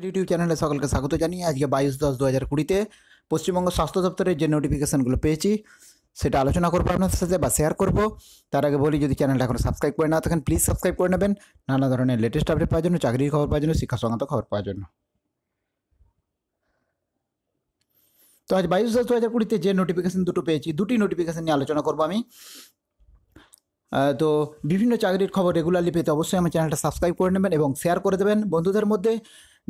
YouTube চ্যানেলে সকলকে স্বাগত জানিয়ে আজকে বাইশ দশ দু হাজার কুড়িতে পশ্চিমবঙ্গ স্বাস্থ্য দপ্তরের যে নোটিফিকেশানগুলো পেয়েছি সেটা আলোচনা করবো আপনাদের সাথে বা শেয়ার করবো তার আগে বলি যদি চ্যানেলটা এখন সাবস্ক্রাইব করে না থাকেন প্লিজ সাবস্ক্রাইব করে নেবেন নানা ধরনের লেটেস্ট আপডেট পাওয়ার জন্য চাকরির খবর পাওয়ার জন্য শিক্ষা সংক্রান্ত খবর পাওয়ার জন্য তো আজ বাইশ দশ দু হাজার কুড়িতে যে নোটিফিকেশান দুটো পেয়েছি দুটি নোটিফিকেশান নিয়ে আলোচনা করবো আমি তো বিভিন্ন চাকরির খবর রেগুলারলি পেতে অবশ্যই আমার চ্যানেলটা সাবস্ক্রাইব করে নেবেন এবং শেয়ার করে দেবেন বন্ধুদের মধ্যে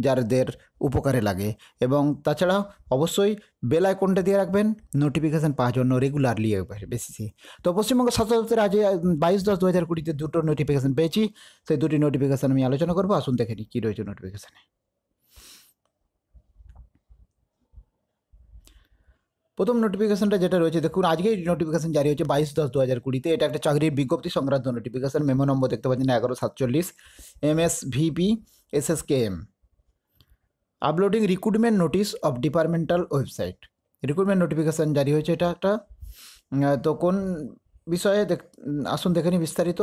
যাদের উপকারে লাগে এবং তাছাড়াও অবশ্যই বেল আইকনটা দিয়ে রাখবেন নোটিফিকেশান পাওয়ার জন্য রেগুলারলি বেশি তো পশ্চিমবঙ্গ স্বাস্থ্য দপ্তরে আজ বাইশ দশ দু হাজার কুড়িতে দুটো নোটিফিকেশান পেয়েছি সেই দুটি নোটিফিকেশান আমি আলোচনা করবো আসুন দেখে নিই কী রয়েছে নোটিফিকেশানে প্রথম নোটিফিকেশনটা যেটা রয়েছে দেখুন আজকে নোটিফিকেশন জারি হয়েছে বাইশ দশ দু হাজার কুড়িতে এটা একটা চাকরির বিজ্ঞপ্তি সংক্রান্ত নোটিফিকেশন মেমো নম্বর দেখতে পাচ্ছেন এগারো সাতচল্লিশ M S VP S S K M uploading recruitment notice of departmental website recruitment notification জারি হয়েছে এটা একটা তো কোন বিষয়ে আসুন দেখে নিই বিস্তারিত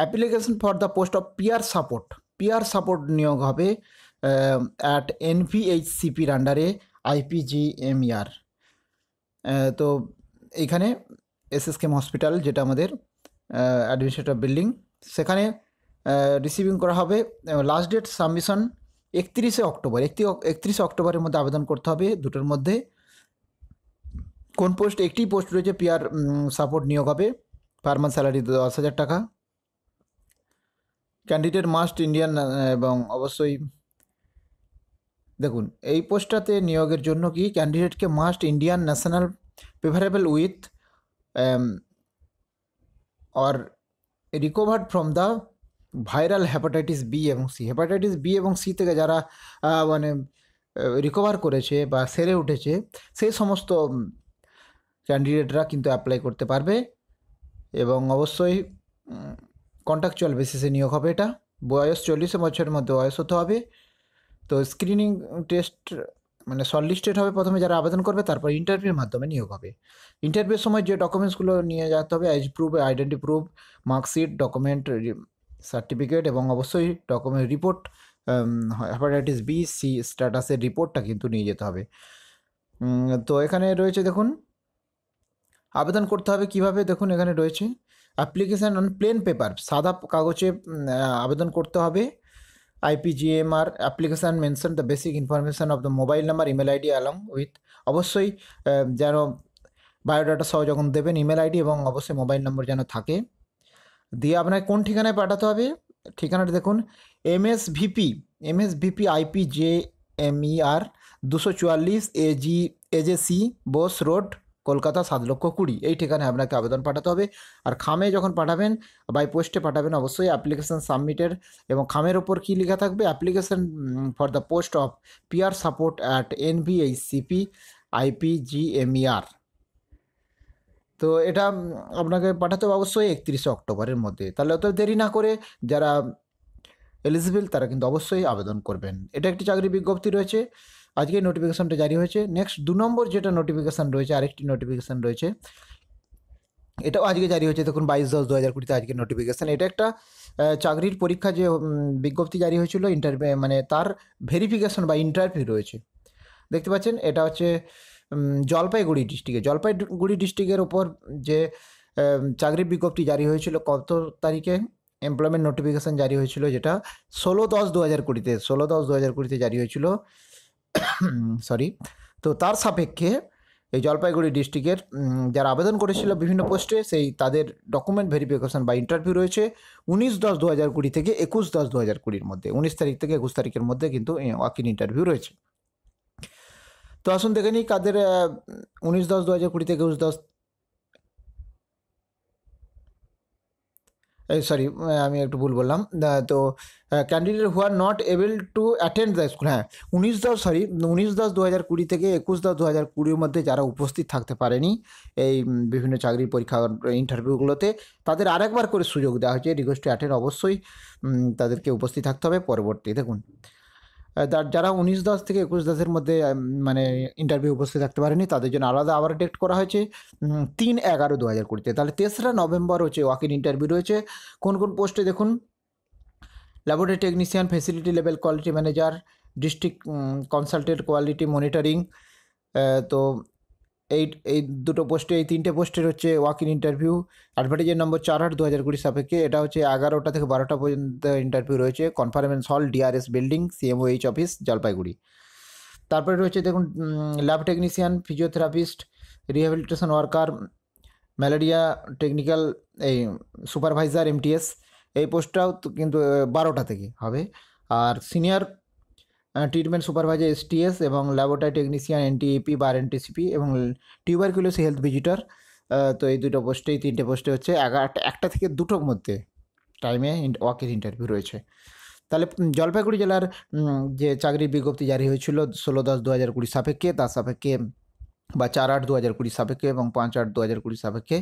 application for the post of peer support peer support নিয়োগ হবে অ্যাট এনভিএইচসিপির আন্ডারে আইপিজিএমইআর তো এইখানে এস এস কেম হসপিটাল যেটা আমাদের অ্যাডমিনিস্ট্রেটিভ বিল্ডিং সেখানে রিসিভিং করা হবে লাস্ট ডেট সাবমিশন একত্রিশে অক্টোবর একটি একত্রিশে অক্টোবরের মধ্যে আবেদন করতে হবে দুটোর মধ্যে কোন পোস্ট একটি পোস্ট রয়েছে পিয়ার সাপোর্ট নিয়োগ হবে পার মান্থ স্যালারি দশ হাজার টাকা ক্যান্ডিডেট মাস্ট ইন্ডিয়ান এবং অবশ্যই দেখুন এই পোস্টটাতে নিয়োগের জন্য কি ক্যান্ডিডেটকে must Indian national preferably with or recovered from the viral hepatitis B এবং সি হেপাটাইটিস বি এবং সি থেকে যারা মানে রিকভার করেছে বা সেরে উঠেছে সেই সমস্ত ক্যান্ডিডেটরা কিন্তু অ্যাপ্লাই করতে পারবে এবং অবশ্যই কন্ট্রাকচুয়াল বেসিসে নিয়োগ হবে এটা বয়স চল্লিশ বছরের মধ্যে বয়স হতে হবে তো স্ক্রিনিং টেস্ট মানে শর্টলিস্টেড হবে প্রথমে যারা আবেদন করবে তারপর ইন্টারভিউর মাধ্যমে নিয়োগ হবে ইন্টারভিউর সময় যে ডকুমেন্টসগুলো নিয়ে যেতে হবে age proof identity proof marksheet document certificate এবং অবশ্যই document report hepatitis B C স্ট্যাটাসের রিপোর্টটা কিন্তু নিয়ে যেতে হবে তো এখানে রয়েছে দেখুন আবেদন করতে হবে কিভাবে দেখুন এখানে রয়েছে অ্যাপ্লিকেশান অন প্লেন পেপার সাদা কাগজে আবেদন করতে হবে IPGMR application mention the basic information of the mobile number email ID along with অবশ্যই যেন বায়োডাটা সহ যখন দেবেন ইমেল আইডি এবং অবশ্যই মোবাইল নম্বর যেন থাকে দিয়ে আপনাকে কোন ঠিকানায় পাঠাতে হবে ঠিকানাটা দেখুন M S VP M S VP IP J M E R দুশো চুয়াল্লিশ AG AJC Bose road Kolkata সাত লক্ষ কুড়ি এই ঠিকানায় আপনাকে আবেদন পাঠাতে হবে আর খামে যখন পাঠাবেন বাই পোস্টে পাঠাবেন অবশ্যই অ্যাপ্লিকেশান সাবমিটের এবং খামের ওপর কী লেখা থাকবে application for the post of PR support at NVHCP IP আর তো এটা আপনাকে পাঠাতে হবে অবশ্যই একত্রিশে অক্টোবরের মধ্যে তাহলে অত দেরি না করে যারা এলিজিবল তারা কিন্তু অবশ্যই আবেদন করবেন এটা একটি চাকরি বিজ্ঞপ্তি রয়েছে আজকে নোটিফিকেশানটা জারি হয়েছে নেক্সট দু নম্বর যেটা নোটিফিকেশান রয়েছে আরেকটি নোটিফিকেশান রয়েছে এটাও আজকে জারি হয়েছে দেখুন বাইশ দশ দু হাজার কুড়িতে আজকে নোটিফিকেশান এটা একটা চাকরির পরীক্ষা যে বিজ্ঞপ্তি জারি হয়েছিল ইন্টারভিউ মানে তার ভেরিফিকেশন বা ইন্টারভিউ রয়েছে দেখতে পাচ্ছেন এটা হচ্ছে জলপাইগুড়ি ডিস্ট্রিক্টে জলপাইগুড়ি ডিস্ট্রিক্টের ওপর যে চাকরি বিজ্ঞপ্তি জারি হয়েছিল কত তারিখে এমপ্লয়মেন্ট নোটিফিকেশান জারি হয়েছিল যেটা ষোলো দশ দু হাজার কুড়িতে ষোলো দশ দু হাজার কুড়িতে জারি হয়েছিল সরি তো তার সাপেক্ষে এই জলপাইগুড়ি ডিস্ট্রিক্টের যারা আবেদন করেছিল বিভিন্ন পোস্টে সেই তাদের ডকুমেন্ট ভেরিফিকেশন বা ইন্টারভিউ রয়েছে উনিশ দশ দু হাজার কুড়ি থেকে একুশ দশ দু হাজার কুড়ির মধ্যে উনিশ তারিখ থেকে একুশ তারিখের মধ্যে কিন্তু ওয়াকিং ইন্টারভিউ রয়েছে তো আসুন দেখে নিই কাদের উনিশ দশ দু হাজার হ্যাঁ, কুড়ি থেকে একুশ দশ এই সরি আমি একটু ভুল বললাম তো candidate who are not able to attend the school হ্যাঁ উনিশ দশ সরি উনিশ দশ দু হাজার কুড়ি থেকে একুশ দশ দু হাজার কুড়ির মধ্যে যারা উপস্থিত থাকতে পারেনি এই বিভিন্ন চাকরির পরীক্ষা ইন্টারভিউগুলোতে তাদের আরেকবার করে সুযোগ দেওয়া হয়েছে রিকোয়েস্ট অ্যাটেন্ড অবশ্যই তাদেরকে উপস্থিত থাকতে হবে পরবর্তী দেখুন যারা উনিশ দাস থেকে একুশ দাসের মধ্যে মানে ইন্টারভিউ উপস্থিত থাকতে পারেনি তাদের জন্য আলাদা আবার ডেট করা হয়েছে তিন এগারো দু হাজার কুড়িতে তাহলে তেসরা নভেম্বর হচ্ছে ওয়াকিন ইন্টারভিউ রয়েছে কোন কোন পোস্টে দেখুন laboratory technician facility level quality manager district consultant quality monitoring তো এই এই দুটো পোস্টে এই তিনটে পোস্টের হচ্ছে ওয়াক ইন ইন্টারভিউ অ্যাডভার্টাইজের নম্বর চার আট দু হাজার কুড়ি সাপেক্ষে এটা হচ্ছে এগারোটা থেকে বারোটা পর্যন্ত ইন্টারভিউ রয়েছে conference hall DRS building CMOH office Jalpaiguri তারপরে রয়েছে দেখুন lab technician physiotherapist rehabilitation worker malaria technical এই সুপারভাইজার এমটিএস এই পোস্টটাও কিন্তু বারোটা থেকে হবে আর সিনিয়র ট্রিটমেন্ট সুপারভাইজার এসটিএস এবং ল্যাবরেটরি টেকনিশিয়ান এনটিএপি বা এনটিসিপি এবং টিউবারকুলোসি হেলথ ভিজিটর তো এই দুটো পোস্টেই তিনটে পোস্টে হচ্ছে এগারোটা একটা থেকে দুটোর মধ্যে টাইমে ওয়াকের ইন্টারভিউ রয়েছে তাহলে জলপাইগুড়ি জেলার যে চাকরির বিজ্ঞপ্তি জারি হয়েছিল ষোলো দশ দু হাজার কুড়ি সাপেক্ষে তার সাপেক্ষে বা চার আট দু হাজার কুড়ি সাপেক্ষে এবং পাঁচ আট দু হাজার কুড়ি সাপেক্ষে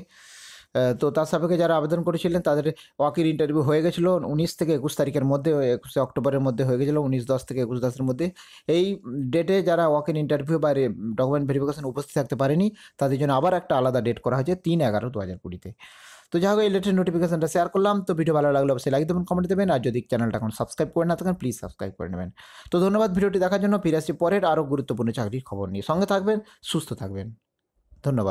তো তার সাপেক্ষে যারা আবেদন করেছিলেন তাদের ওয়াকির ইন্টারভিউ হয়ে গেছিলো উনিশ থেকে একুশ তারিখের মধ্যে একুশে অক্টোবরের মধ্যে হয়ে গেছিলো উনিশ দশ থেকে একুশ দশের মধ্যে এই ডেটে যারা ওয়াকির ইন্টারভিউ বা ডকুমেন্ট ভেরিফিকেশন উপস্থিত থাকতে পারেনি তাদের জন্য আবার একটা আলাদা ডেট করা হয়েছে তিন এগারো দু হাজার কুড়িতে তো যাই হোক এই লেটেস্ট নোটিফিকেশনটা শেয়ার করলাম তো ভিডিও ভালো লাগলে অবশ্যই লাইক দেবেন কমেন্ট দেবেন আর যদি চ্যানেলটা এখন সাবস্ক্রাইব করে না থাকেন প্লিজ সাবস্ক্রাইব করে নেবেন তো ধন্যবাদ ভিডিওটি দেখার জন্য ফিরে আসছি পরের আরও গুরুত্বপূর্ণ চাকরির খবর নিয়ে সঙ্গে থাকবেন সুস্থ থাকবেন ধন্যবাদ